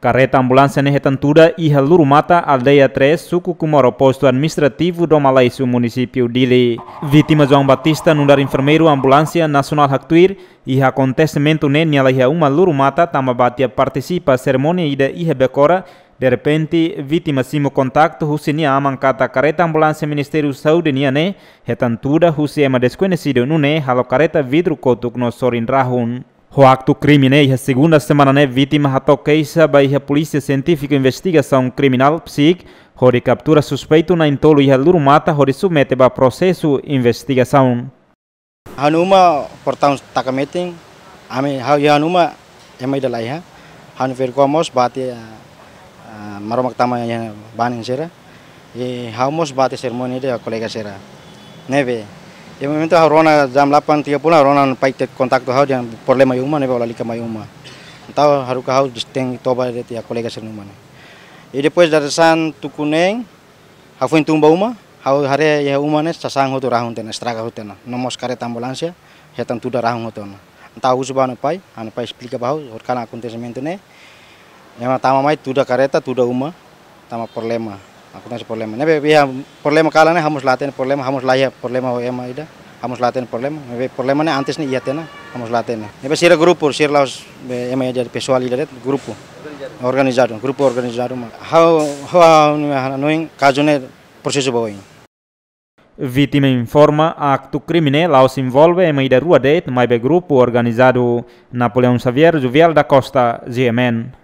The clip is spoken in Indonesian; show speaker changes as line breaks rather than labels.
Karet ambulância Neretantura ihelurumata e Lurumata, aldeia 3, Suco Kumoro, posto administrativo do Malaício, município Dili. Ile. Vítima João Batista, nundar enfermeiro, ambulância nacional Haktuir e acontecimento ne Nialaya uma Lurumata, Tamabatia participa cerimônia ida e rebecora. De repente, vítima simo contacto, Husinia amancata kareta ambulância Ministério Saúde Niane, husi ema desconhecido, Nune, halo kareta vidro kotuk no Sorin Rahun. O acto criminei, na segunda semana, né, vítima ratou queixa, vai polícia científica investigação criminal, psic, onde captura suspeito na entolo e a lurumata, Hori submete para processo investigação.
Hanuma portão takamete, ame hanuma é mais da laiha, han vergomos bate eh, eh, maromak tama banin sera, e haumos bate cerimônia da colega será Neve, memang itu harona jam 8 30 harona kontak tu hau jam problema yuma ne bola lika mayuma. Tau haru ka hau disteng toba de tia colega se numa. E depois da san tukuneng hau foi uma, hau hare ya uma ne sasang hotu rahun tena estraga hutena. Nomos kare ambulância, ya tantu da rahun hotona. Tau husu bana pai, ana pai explica bau orkana acontecimento ne. Ema tama mai tuda kareta tuda uma, tama problema. కొంచెం problema nebe biha problema kala ne hamus laten problema hamus laya problema ho ema ida hamus laten problema nebe problema ne antes ne iate na hamus laten nebe sira grupo sira laos ema jadi pessoal ida det grupo organizado grupo organizado how how noing kajone processo boing
Vítima informa acto crime lao se envolve em ida rua det mais grupo organizado Napoleão Xavier Juvial da Costa GMN